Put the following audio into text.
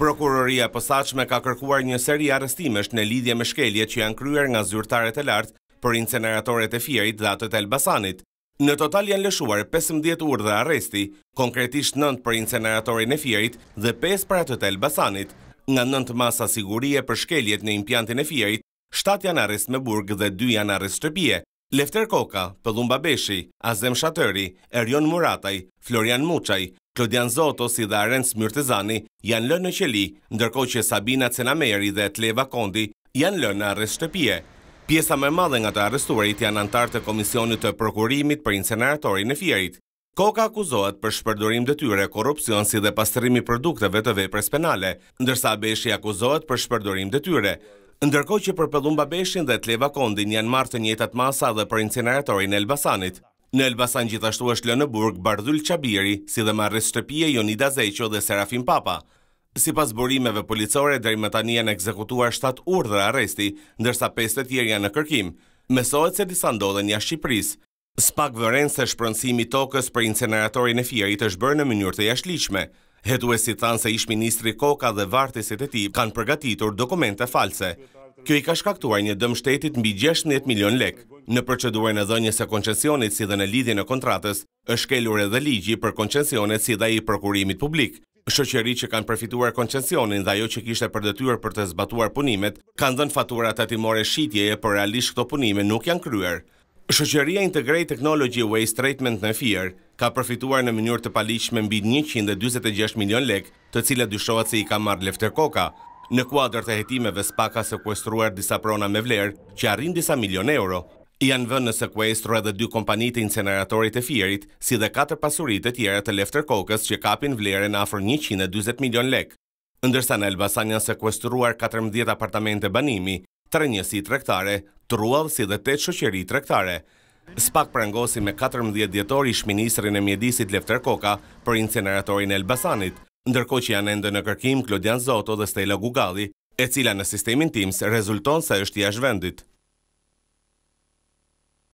Prokuroria e posaçme ka kërkuar një seri arrestimesh në lidhje me shkeljet që janë kryer nga zyrtarët e lartë për inceneratorët e Fierit dhe atët e Elbasanit. Në total janë lëshuar 15 urdhë dhe arresti, konkretisht 9 për inceneratorin e Fierit dhe 5 për atët e Elbasanit. Nga 9 masa sigurie për shkeljet në impjantin e Fierit, 7 janë arrest me burg dhe 2 janë arrest të pje. Lefter Koka, Pëllumba Beshi, Azem Shatëri, Erion Murataj, Florian Muqaj, Klodian Zoto si dhe Arenc Myrtezani janë lënë në qeli, ndërko që Sabina Cenameri dhe Tleva Kondi janë lënë në arrest shtëpje. Pjesa me madhe nga të arrestuarit janë antartë të Komisionit të Prokurimit për Inceneratorin e Fjerit. Koka akuzohet për shpërdurim tyre korupcion si dhe pastërimi produkteve të vepres penale, ndërsa Beshi akuzohet për shpërdurim tyre. Ndërko që për pëllumba Beshin dhe Tleva Kondin janë martë njëtat masa dhe për Inceneratorin Elbasanit. Në Elbasan gjithashtu është lënë burg Bardhul Qabiri, si dhe marrë shtëpije Jonida Zeqo dhe Serafim Papa. Si pas burimeve policore, dhe i më tani janë ekzekutuar 7 urdhë arresti, ndërsa 5 të tjerë janë në kërkim. Mesohet se disa ndodhen një Shqipëris. Spak vëren se shpronësimi tokës për inceneratorin e fjerit është bërë në mënyrë të jashlishme. Hetu e si thanë se ish ministri Koka dhe vartisit e ti kanë përgatitur dokumente false. Kjo i ka shkaktuar një dëm shtetit mbi 16 milion lek. Në procedurën e dhënjës e koncensionit si dhe në lidhje në kontratës, është kellur edhe ligji për koncensionit si dhe i prokurimit publik. Shqoqeri që kanë përfituar koncensionin dhe ajo që kishtë e përdetyur për të zbatuar punimet, kanë dhënë faturat atimore shqitjeje për realisht këto punime nuk janë kryer. Shqoqeria Integrate Technology Waste Treatment në FIER ka përfituar në mënyrë të paliqme mbi 126 milion lek, të cilat dyshoat se i ka marrë lefter koka, në kuadrë të jetimeve spaka sekuestruar disa prona me vlerë që arrin disa milion euro, janë vënë në sekuestru edhe dy kompanit e inceneratorit e firit, si dhe 4 pasurit e tjera të lefter kokës që kapin vlerë në afrë 120 milion lek. Ndërsa në Elbasan janë sekuestruar 14 apartamente banimi, tre njësi trektare, truav si dhe 8 shoqeri rektare. Spak prangosi me 14 djetori shministrin e mjedisit Lefter Koka për inceneratorin Elbasanit, ndërkohë që janë ende në kërkim Klodian Zoto dhe Stella Gugalli, e cila në sistemin Teams rezulton se është jashtë vendit.